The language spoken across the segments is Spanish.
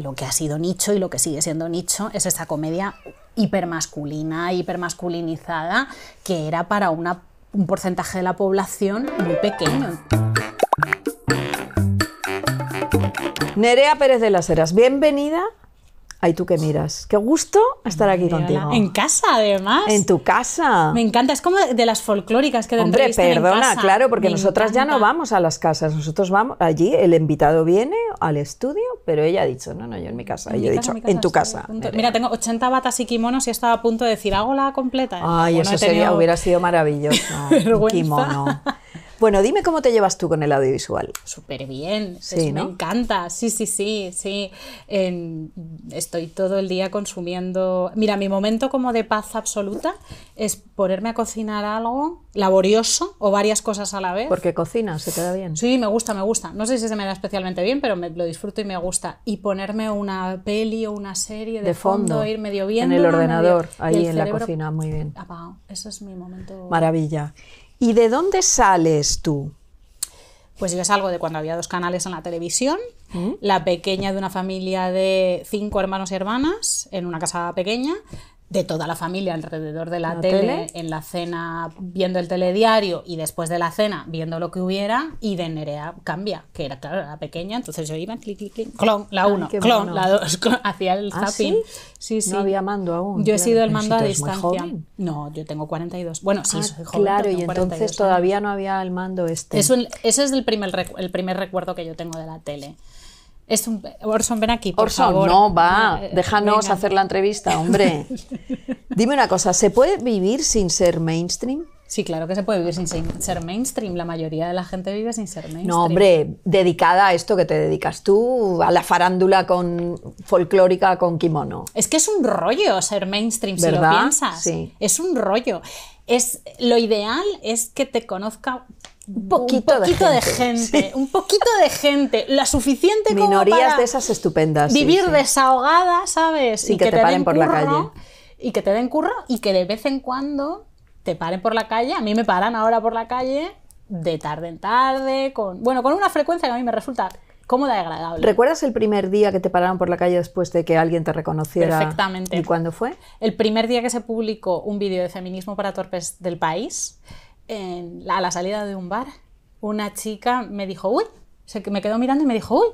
lo que ha sido nicho y lo que sigue siendo nicho es esta comedia hipermasculina, hipermasculinizada, que era para un porcentaje de la población muy pequeño. Nerea Pérez de las Heras, bienvenida Ay, tú que miras. Qué gusto estar aquí contigo. En casa, además. En tu casa. Me encanta, es como de las folclóricas que repente. Hombre, perdona, claro, porque nosotras ya no vamos a las casas. Nosotros vamos allí, el invitado viene al estudio, pero ella ha dicho, no, no, yo en mi casa. Y yo he dicho, en tu casa. Mira, tengo 80 batas y kimonos y estaba a punto de decir, hago la completa. Ay, eso sería, hubiera sido maravilloso. kimono. Bueno, dime cómo te llevas tú con el audiovisual. Súper bien, me encanta, sí, sí, sí, sí. estoy todo el día consumiendo... Mira, mi momento como de paz absoluta es ponerme a cocinar algo laborioso o varias cosas a la vez. Porque cocina se queda bien. Sí, me gusta, me gusta. No sé si se me da especialmente bien, pero me, lo disfruto y me gusta. Y ponerme una peli o una serie de, fondo, ir medio viendo. En el ordenador, ahí en la cocina, muy bien. Eso es mi momento. Maravilla. ¿Y de dónde sales tú? Pues yo salgo de cuando había dos canales en la televisión, mm. la pequeña de una familia de cinco hermanos y hermanas, en una casa pequeña, de toda la familia alrededor de la, tele, en la cena viendo el telediario y después de la cena viendo lo que hubiera, y de Nerea cambia, que era, claro, pequeña, entonces yo iba, clic, clic, clic, clon, la 1, clon, la dos, hacía el ¿Ah, zapping. ¿sí? Sí, No había mando aún. Yo he sido el mando a distancia. No, yo tengo 42. Bueno, sí, ah, soy Claro, y entonces todavía no había el mando este. ese es el primer, el primer recuerdo que yo tengo de la tele. Es un, Orson, ven aquí, por Orson, no, va, eh, déjanos hacer la entrevista, hombre. Dime una cosa, ¿se puede vivir sin ser mainstream? Sí, claro que se puede vivir sin ser mainstream. La mayoría de la gente vive sin ser mainstream. No, hombre, dedicada a esto que te dedicas tú, a la farándula con folclórica con kimono. Es que es un rollo ser mainstream, si lo piensas. Sí. Es un rollo. Es, lo ideal es que te conozca un poquito, de gente, un poquito de gente, la suficiente Minorías para de esas estupendas. Vivir desahogada, ¿sabes? y que, te, den por curro, la calle. Y que te den curro y que de vez en cuando te paren por la calle. A mí me paran ahora por la calle de tarde en tarde, con bueno, con una frecuencia que a mí me resulta cómoda y agradable. ¿Recuerdas el primer día que te pararon por la calle después de que alguien te reconociera? Perfectamente. ¿Y cuándo fue? El primer día que se publicó un vídeo de feminismo para torpes del país a la salida de un bar, una chica me dijo, uy, se, me quedó mirando y me dijo, uy,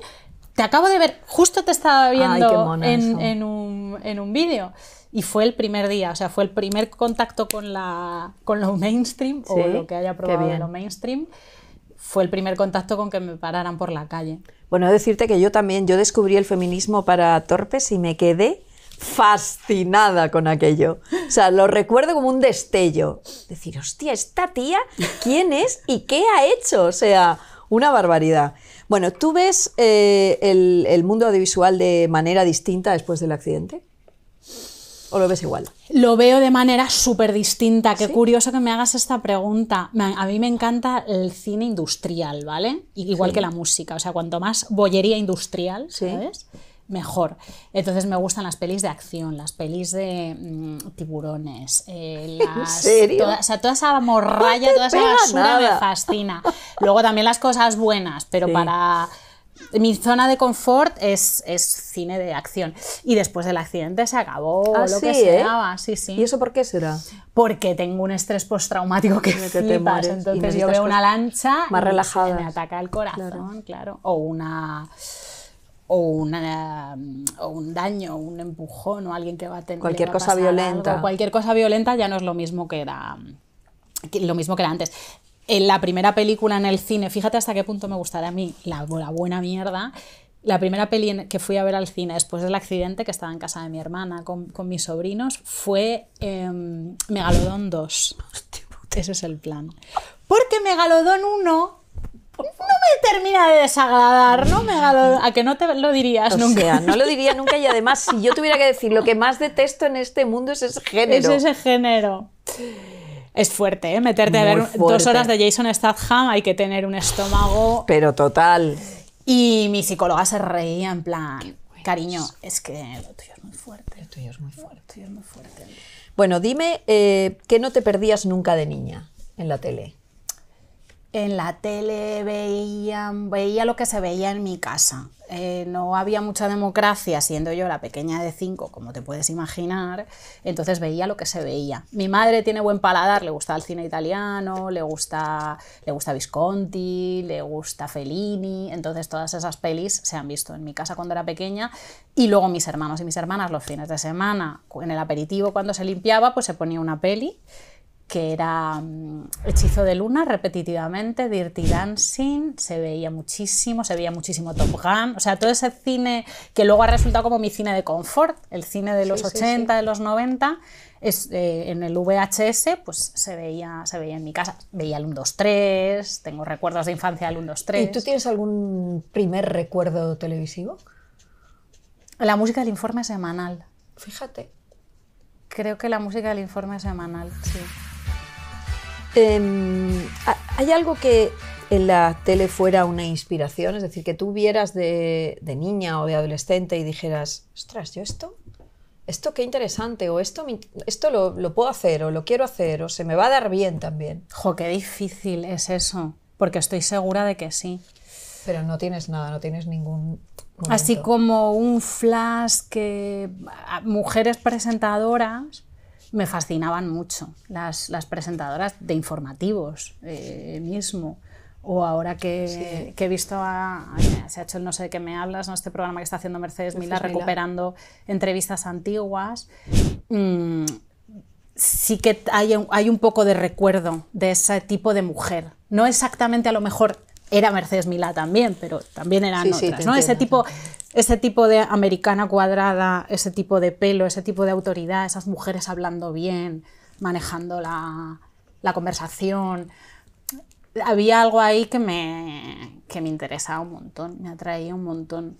te acabo de ver, justo te estaba viendo en, un, en vídeo. Y fue el primer día, o sea, fue el primer contacto con, la, con lo mainstream o lo que haya probado de lo mainstream. Fue el primer contacto con que me pararan por la calle. Bueno, decirte que yo también, yo descubrí el feminismo para torpes y me quedé fascinada con aquello. O sea, lo recuerdo como un destello. Decir, hostia, esta tía, ¿quién es y qué ha hecho? O sea, una barbaridad. Bueno, ¿tú ves eh, el, mundo audiovisual de manera distinta después del accidente? ¿O lo ves igual? Lo veo de manera súper distinta. Qué curioso que me hagas esta pregunta. A mí me encanta el cine industrial, ¿vale? Igual que la música. O sea, cuanto más bollería industrial, ¿Sí? mejor. Entonces me gustan las pelis de acción, las pelis de mm, tiburones, eh, serio? o sea, toda esa morralla, toda esa basura me fascina. Luego también las cosas buenas, pero para mi zona de confort es, es, cine de acción. Y después del accidente se acabó ah, lo que ¿eh? se Sí, sí. ¿Y eso por qué será? Porque tengo un estrés postraumático que, que flipas. Te Entonces yo veo una lancha más relajada me ataca el corazón, claro. O una o, una, mm, un daño, un empujón o alguien que va a tener... Cualquier cosa violenta. cualquier cosa violenta ya no es lo mismo que era, lo mismo que antes. En la primera película en el cine, fíjate hasta qué punto me gusta a mí la, buena mierda, la primera peli que fui a ver al cine después del accidente, que estaba en casa de mi hermana con, mis sobrinos, fue eh, Megalodón 2. Ese es el plan. Porque Megalodón 1 no me termina de desagradar, ¿no? me a que no te lo dirías nunca. no lo diría nunca y además, si yo tuviera que decir lo que más detesto en este mundo es ese género. Es ese género. Es fuerte, ¿eh? Meterte a ver dos horas de Jason Statham, hay que tener un estómago. Pero total. Y mi psicóloga se reía en plan, cariño, es que lo tuyo es muy fuerte. Lo tuyo es muy fuerte. Bueno, dime que eh, qué no te perdías nunca de niña en la tele en la tele veía, veía lo que se veía en mi casa. Eh, no había mucha democracia, siendo yo la pequeña de cinco, como te puedes imaginar, entonces veía lo que se veía. Mi madre tiene buen paladar, le gusta el cine italiano, le gusta, le gusta Visconti, le gusta Fellini, entonces todas esas pelis se han visto en mi casa cuando era pequeña y luego mis hermanos y mis hermanas los fines de semana, en el aperitivo cuando se limpiaba, pues se ponía una peli que era mm, Hechizo de Luna repetitivamente, Dirty Dancing, se veía muchísimo, se veía muchísimo Top Gun, o sea, todo ese cine que luego ha resultado como mi cine de confort, el cine de los 80, de los 90, eh, en el VHS pues se veía, se veía en mi casa, veía el 1, 2, 3, tengo recuerdos de infancia del 1, 2, 3. ¿Y tú tienes algún primer recuerdo televisivo? La música del informe semanal. Fíjate. Creo que la música del informe semanal, sí. Em, ¿Hay algo que en la tele fuera una inspiración? Es decir, que tú vieras de, niña o de adolescente y dijeras, ostras, yo esto, esto qué interesante, o esto, esto lo, puedo hacer, o lo quiero hacer, o se me va a dar bien también. Jo, qué difícil es eso, porque estoy segura de que sí. Pero no tienes nada, no tienes ningún. Así como un flash que. Ah, mujeres presentadoras me fascinaban mucho las, presentadoras de informativos eh, mismo. O ahora que, he visto a, Se ha hecho el No sé de qué me hablas, ¿no? este programa que está haciendo Mercedes, milá recuperando entrevistas antiguas. Mm, sí que hay un, hay un poco de recuerdo de ese tipo de mujer. No exactamente a lo mejor era Mercedes Milá también, pero también eran otras, ¿no? Ese tipo, ese tipo de americana cuadrada, ese tipo de pelo, ese tipo de autoridad, esas mujeres hablando bien, manejando la, conversación. Había algo ahí que me, me interesaba un montón, me atraía un montón.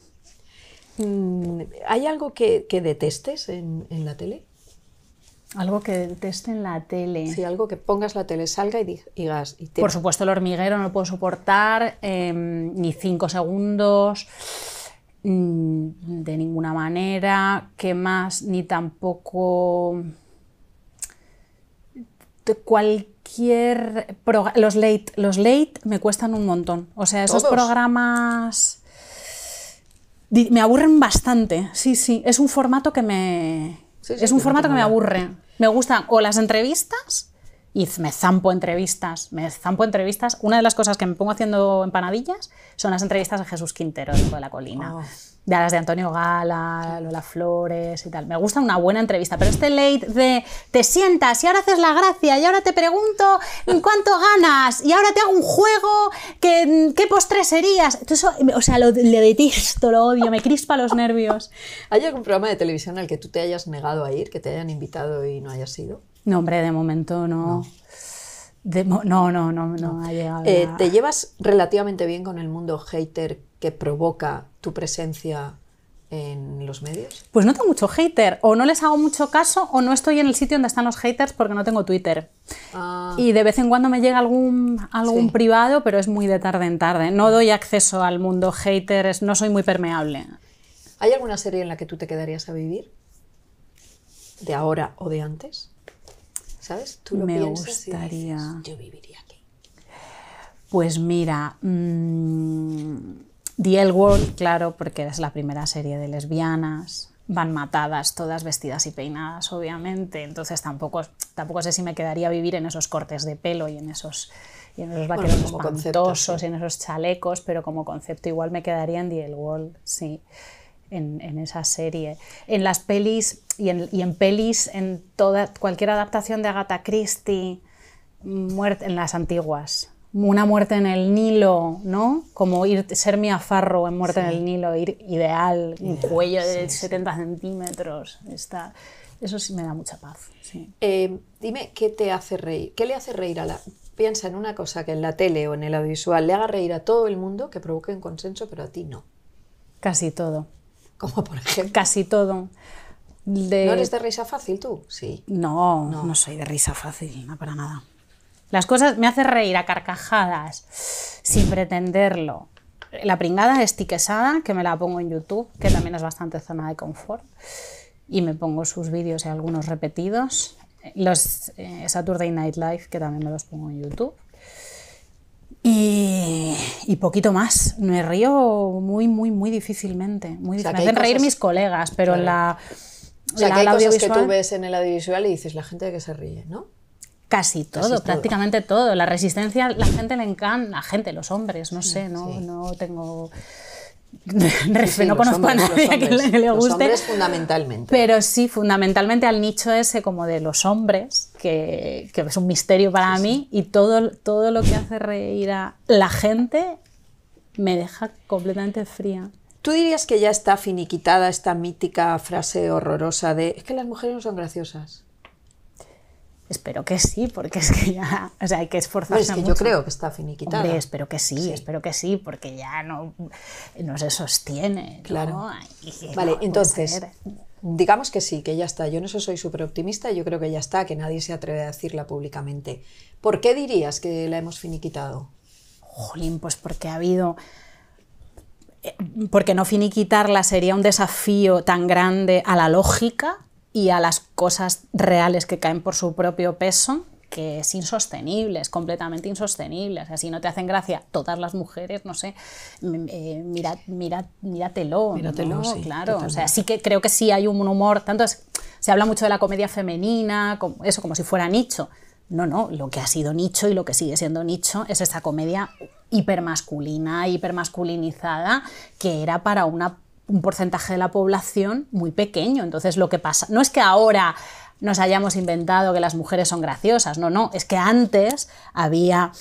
Mm, ¿Hay algo que, detestes en, la tele? Algo que deteste en la tele. Sí, algo que pongas la tele, salga y digas. Por supuesto, el hormiguero no lo puedo soportar, em, ni cinco segundos. Mm, de ninguna manera, que más, ni tampoco cualquier los late, los late me cuestan un montón. O sea, esos programas me aburren bastante. Sí, sí, es un formato que me es un formato que me aburre. Me gustan o las entrevistas y me zampo entrevistas, me zampo entrevistas. Una de las cosas que me pongo haciendo empanadillas son las entrevistas a Jesús Quintero, hijo de la colina. Oh. De las de Antonio Gala, Lola Flores y tal. Me gusta una buena entrevista, pero este late de te sientas y ahora haces la gracia y ahora te pregunto en cuánto ganas y ahora te hago un juego, que, qué postre serías. o sea, lo, ti, detesto, lo odio, me crispa los nervios. ¿Hay algún programa de televisión al que tú te hayas negado a ir, que te hayan invitado y no hayas ido? No, hombre, de momento no. no. no, no, no, eh, ¿Te llevas relativamente bien con el mundo hater que provoca tu presencia en los medios? Pues no tengo mucho hater, o no les hago mucho caso, o no estoy en el sitio donde están los haters porque no tengo Twitter. Ah. Y de vez en cuando me llega algún, algún privado, pero es muy de tarde en tarde. No mm. doy acceso al mundo hater, no soy muy permeable. ¿Hay alguna serie en la que tú te quedarías a vivir? ¿De ahora o de antes? ¿Sabes? Tú me gustaría. yo viviría aquí. Pues mira, mm, The L World, claro, porque es la primera serie de lesbianas. Van matadas, todas vestidas y peinadas, obviamente. Entonces tampoco, tampoco sé si me quedaría vivir en esos cortes de pelo y en esos, en esos vaqueros espantosos, y en esos chalecos, pero como concepto igual me quedaría en The el World, sí, en esa serie. En las pelis y en, en pelis, en toda, cualquier adaptación de Agatha Christie, muerte en las antiguas. Una muerte en el Nilo, ¿no? Como ir, ser mi afarro en Muerte en el Nilo, ir ideal, un cuello de 70 centímetros. Está, eso sí me da mucha paz. Eh, dime, ¿qué te hace reír? ¿Qué le hace reír a la...? Piensa en una cosa que en la tele o en el audiovisual le haga reír a todo el mundo, que provoque un consenso, pero a ti no. Casi todo. Como por ejemplo. Casi todo. ¿No eres de risa fácil tú? Sí. No, no, soy de risa fácil, no para nada. Las cosas me hacen reír a carcajadas, sin pretenderlo. La pringada estiquesada que me la pongo en YouTube, que también es bastante zona de confort. Y me pongo sus vídeos y algunos repetidos. Los eh, Saturday Night Live, que también me los pongo en YouTube. Y, poquito más. Me río muy, muy, muy difícilmente. Muy Me hacen reír mis colegas, pero la o sea, que que tú ves en el audiovisual y dices, la gente que se ríe, ¿no? Casi todo, prácticamente todo. La resistencia, la gente le encanta, la gente, los hombres, no sé, no, no tengo... no conozco a nadie hombres, que, le, guste. Los hombres fundamentalmente. Pero sí, fundamentalmente al nicho ese como de los hombres, que, que es un misterio para mí, y todo, todo lo que hace reír a la gente me deja completamente fría. ¿Tú dirías que ya está finiquitada esta mítica frase horrorosa de es que las mujeres no son graciosas? Espero que sí, porque es que ya, o sea, hay que esforzarse. es que yo creo que está finiquitada. espero que sí, espero que sí, porque ya no, no se sostiene. Claro. vale, entonces, digamos que sí, que ya está. Yo no eso soy súper optimista, yo creo que ya está, que nadie se atreve a decirla públicamente. ¿Por qué dirías que la hemos finiquitado? Jolín, pues porque ha habido porque no finiquitarla sería un desafío tan grande a la lógica y a las cosas reales que caen por su propio peso, que es insostenible, es completamente insostenible. Así si no te hacen gracia todas las mujeres, no sé, eh, mira, míratelo. sí, claro. que creo que sí hay un humor, tanto se habla mucho de la comedia femenina, como, eso como si fuera nicho. No, no, lo que ha sido nicho y lo que sigue siendo nicho es esta comedia hipermasculina, hipermasculinizada, que era para un porcentaje de la población muy pequeño. Entonces, lo que pasa, no es que ahora nos hayamos inventado que las mujeres son graciosas, no, no, es que antes había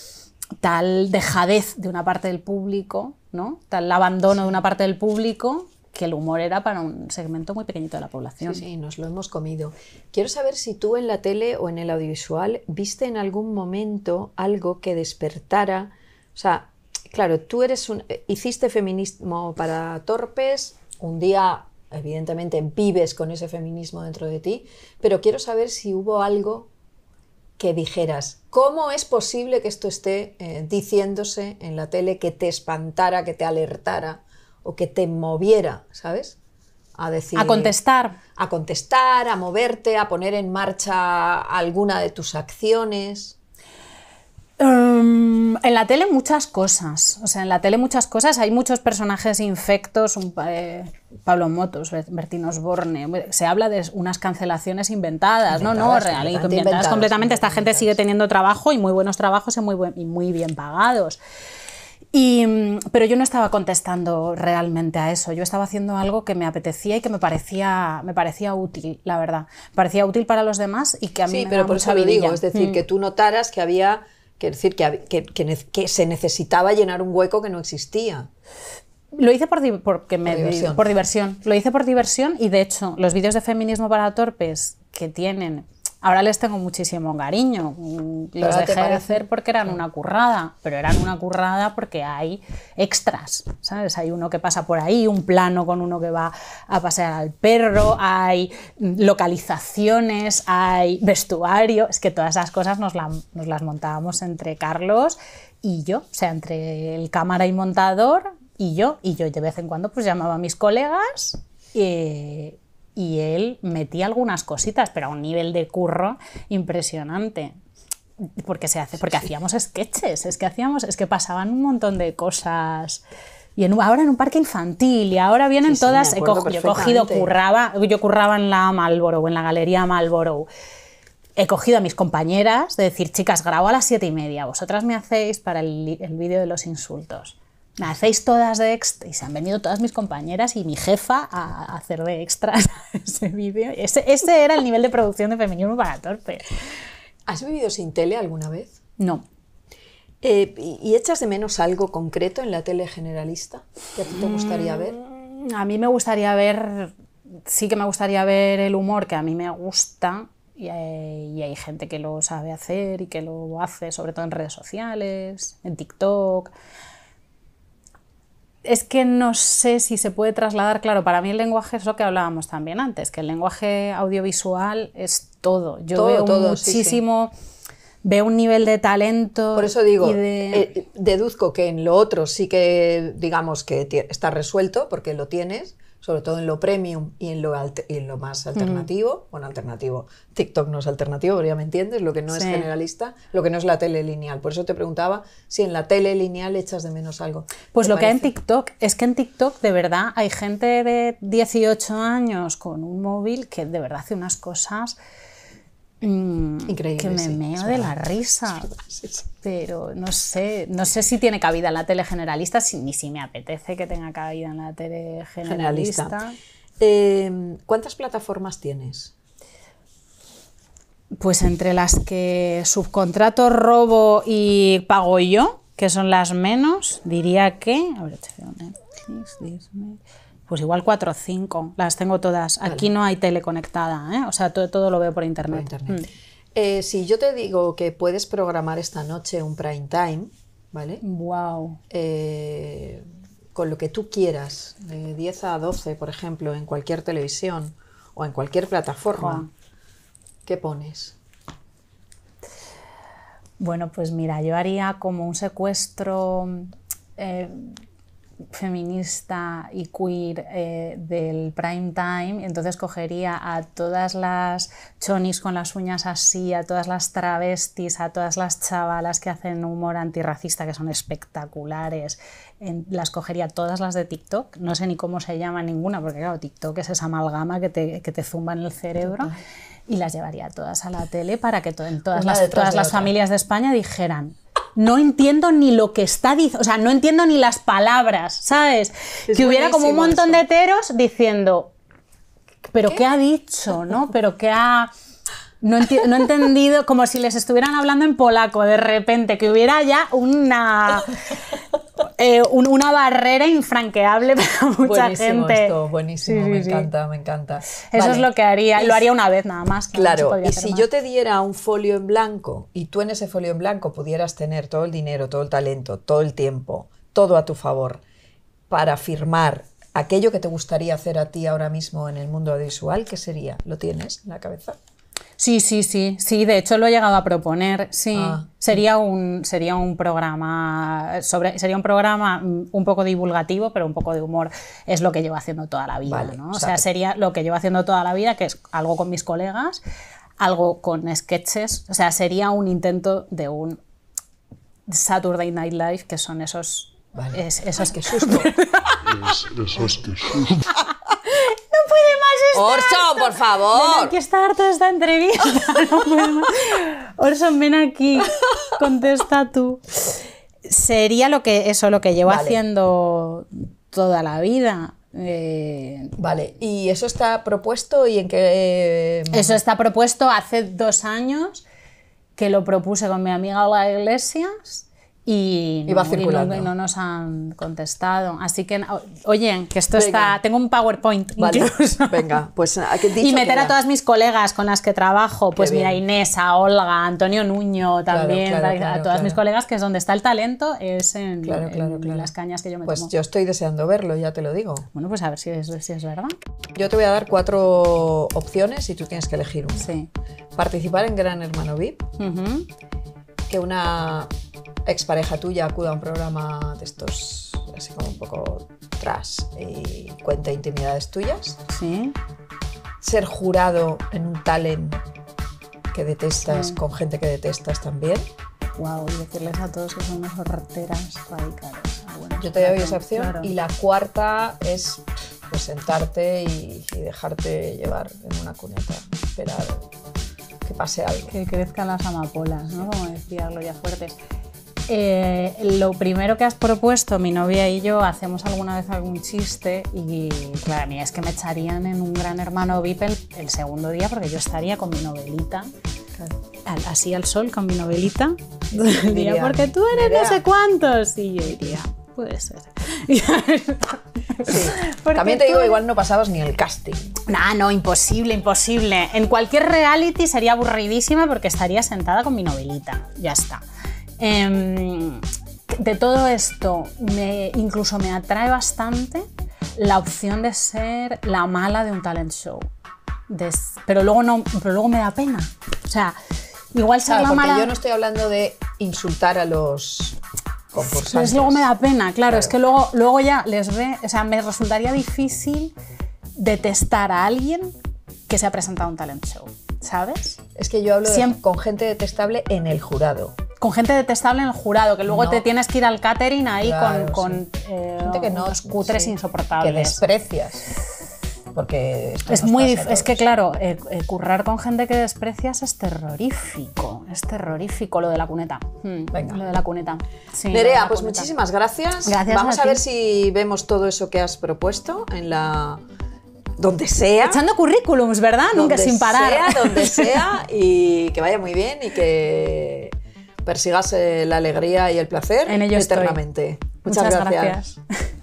tal dejadez de una parte del público, tal abandono de una parte del público que el humor era para un segmento muy pequeñito de la población. Sí, sí, nos lo hemos comido. Quiero saber si tú en la tele o en el audiovisual viste en algún momento algo que despertara, o sea, claro, tú eres un eh, hiciste feminismo para torpes, un día evidentemente vives con ese feminismo dentro de ti, pero quiero saber si hubo algo que dijeras, ¿cómo es posible que esto esté eh, diciéndose en la tele que te espantara, que te alertara? o que te moviera, ¿sabes? A decir. A contestar. A contestar, a moverte, a poner en marcha alguna de tus acciones. Em, en la tele muchas cosas, o sea, en la tele muchas cosas, hay muchos personajes infectos, un, eh, Pablo Motos, Bertino Osborne, se habla de unas cancelaciones inventadas, no, no, real, inventadas, completamente, esta gente sigue teniendo trabajo y muy buenos trabajos y muy, y muy bien pagados. Mm, pero yo no estaba contestando realmente a eso, yo estaba haciendo algo que me apetecía y que me parecía, me parecía útil, la verdad. Parecía útil para los demás y que a mí... Sí, pero por eso lo digo, es decir, mm. que tú notaras que había, que decir, que, que, se necesitaba llenar un hueco que no existía. Lo hice por, porque por diversión, lo hice por diversión y de hecho los vídeos de feminismo para torpes que tienen Ahora les tengo muchísimo cariño. Los dejé de hacer porque eran una currada, pero eran una currada porque hay extras, ¿sabes? Hay uno que pasa por ahí, un plano con uno que va a pasear al perro, hay localizaciones, hay vestuario. Es que todas esas cosas nos, las montábamos entre Carlos y yo, o sea, entre el cámara y montador y yo. Y yo de vez en cuando pues llamaba a mis colegas. y eh, y él metía algunas cositas, pero a un nivel de curro impresionante. Porque se hace, porque hacíamos sketches, es que hacíamos, es que pasaban un montón de cosas. Y ahora en un parque infantil, y ahora vienen todas. He yo cogido, curraba, yo curraba en la en la galería Marlborough. He cogido a mis compañeras de decir, chicas, grabo a las siete y media, vosotras me hacéis para el, el vídeo de los insultos hacéis todas de extras y se han venido todas mis compañeras y mi jefa a hacer de extras ese vídeo. Ese, era el nivel de producción de Feminismo para Torpe. ¿Has vivido sin tele alguna vez? No. Eh, ¿Y echas de menos algo concreto en la tele generalista que a ti te gustaría ver? Mm, a mí me gustaría ver, sí que me gustaría ver el humor que a mí me gusta y eh, y hay, gente que lo sabe hacer y que lo hace sobre todo en redes sociales, en TikTok es que no sé si se puede trasladar, claro, para mí el lenguaje es lo que hablábamos también antes, que el lenguaje audiovisual es todo. Yo veo muchísimo, veo un nivel de talento. Por eso digo, y eh, eh, deduzco que en lo otro sí que digamos que está resuelto porque lo tienes, sobre todo en lo premium y en lo, en lo más alternativo. Bueno, alternativo. TikTok no es alternativo, pero ya me entiendes, lo que no es generalista, lo que no es la tele lineal. Por eso te preguntaba si en la tele lineal echas de menos algo. Pues lo que hay en TikTok, es que en TikTok de verdad hay gente de 18 años con un móvil que de verdad hace unas cosas Mm, Increíble. Que me meo de la risa. Pero no sé, no sé si tiene cabida en la tele generalista, ni si me apetece que tenga cabida en la tele generalista. Em, ¿Cuántas plataformas tienes? Pues entre las que subcontrato, robo y pago yo, que son las menos, diría que. A ver, pues igual cuatro o cinco, las tengo todas. Aquí no hay tele conectada, ¿eh? o sea, todo, lo veo por internet. Mm. Eh, si yo te digo que puedes programar esta noche un prime time, ¿vale? Wow. Eh, con lo que tú quieras, de 10 a 12, por ejemplo, en cualquier televisión o en cualquier plataforma, ¿qué pones? Bueno, pues mira, yo haría como un secuestro eh, feminista y queer eh, del prime time, entonces cogería a todas las chonis con las uñas así, a todas las travestis, a todas las chavalas que hacen humor antirracista, que son espectaculares, las cogería todas las de TikTok, no sé ni cómo se llama ninguna, porque claro, TikTok es esa amalgama que te, que te zumba en el cerebro. Y las llevaría todas a la tele para que todas las familias de España dijeran, no entiendo ni lo que está diciendo, o sea, no entiendo ni las palabras, ¿sabes? que hubiera como un montón de teros diciendo, pero ¿qué, ha dicho? ¿No? Pero ¿qué ha... No, no, he entendido, como si les estuvieran hablando en polaco de repente, que hubiera ya una... Eh, una barrera infranqueable para mucha gente. Esto, buenísimo, me encanta, me encanta. Eso es lo que haría, lo haría una vez nada más. claro, y si yo te diera un folio en blanco y tú en ese folio en blanco pudieras tener todo el dinero, todo el talento, todo el tiempo, todo a tu favor para firmar aquello que te gustaría hacer a ti ahora mismo en el mundo audiovisual, ¿qué sería? ¿Lo tienes en la cabeza? Sí, sí, sí, sí, de hecho lo he llegado a proponer, sí. Ah, sería un, sería un programa sobre, sería un programa mm, un poco divulgativo, pero un poco de humor. Es lo que llevo haciendo toda la vida, ¿no? O sea, sería lo que llevo haciendo toda la vida, que es algo con mis colegas, algo con sketches. O sea, sería un intento de un Saturday Night Live, que son esos. esos que susto. esos que susto. Orson, por favor. Ven aquí está de esta entrevista. Orson, ven aquí. Contesta tú. Sería lo que eso lo que llevo haciendo toda la vida. Eh, vale, ¿y eso está propuesto y en qué...? Eh, eso está propuesto hace dos años que lo propuse con mi amiga Olga Iglesias y, no, nos han contestado. Así que, oye, que esto está. Tengo un PowerPoint. Vale. Venga, pues. y meter a todas mis colegas con las que trabajo, pues mira, Inés, Olga, Antonio Nuño también, a todas mis colegas, que es donde está el talento, es en, las cañas que yo me pues tomo. Pues yo estoy deseando verlo, ya te lo digo. Bueno, pues a ver si es, es verdad. Yo te voy a dar cuatro opciones y tú tienes que elegir una. Sí. Participar en Gran Hermano VIP, que una Ex pareja tuya acuda a un programa de estos, así como un poco trash, y cuenta intimidades tuyas. Sí. Ser jurado en un talent que detestas, con gente que detestas también. Wow, y decirles a todos que son unas horteras radicales. Yo te doy esa opción. Y la cuarta es pues, sentarte y, dejarte llevar en una cuneta, esperar que pase algo. Que crezcan las amapolas, ¿no? Como decía Gloria Fuertes. Eh, lo primero que has propuesto, mi novia y yo hacemos alguna vez algún chiste y claro, mí es que me echarían en un gran hermano VIP el, segundo día porque yo estaría con mi novelita, así al sol con mi novelita, diría, porque tú eres no sé cuántos y yo diría, puede ser. También te digo, igual no pasabas ni el casting. Nah, no, imposible, imposible. En cualquier reality sería aburridísima porque estaría sentada con mi novelita. Ya está. Em, de todo esto, incluso me atrae bastante la opción de ser la mala de un talent show. pero, luego no, pero luego me da pena. O sea, igual ser la Yo no estoy hablando de insultar a los concursantes. Pues luego me da pena, claro, Es que luego, luego ya les ve. O sea, me resultaría difícil detestar a alguien que se ha presentado a un talent show. ¿Sabes? Es que yo hablo con gente detestable en el jurado con gente detestable en el jurado, que luego te tienes que ir al catering ahí con, eh, gente que no, cutres insoportables. Que desprecias. Porque es muy es que claro, eh, eh, currar con gente que desprecias es terrorífico, es terrorífico lo de la cuneta. Hmm, Venga. Lo de la cuneta. Nerea, pues muchísimas gracias. gracias Vamos a, ver si vemos todo eso que has propuesto en la donde sea. Echando currículums, ¿verdad? Nunca sin parar. donde sea, y que vaya muy bien y que persigas eh, la alegría y el placer en eternamente. Muchas, gracias.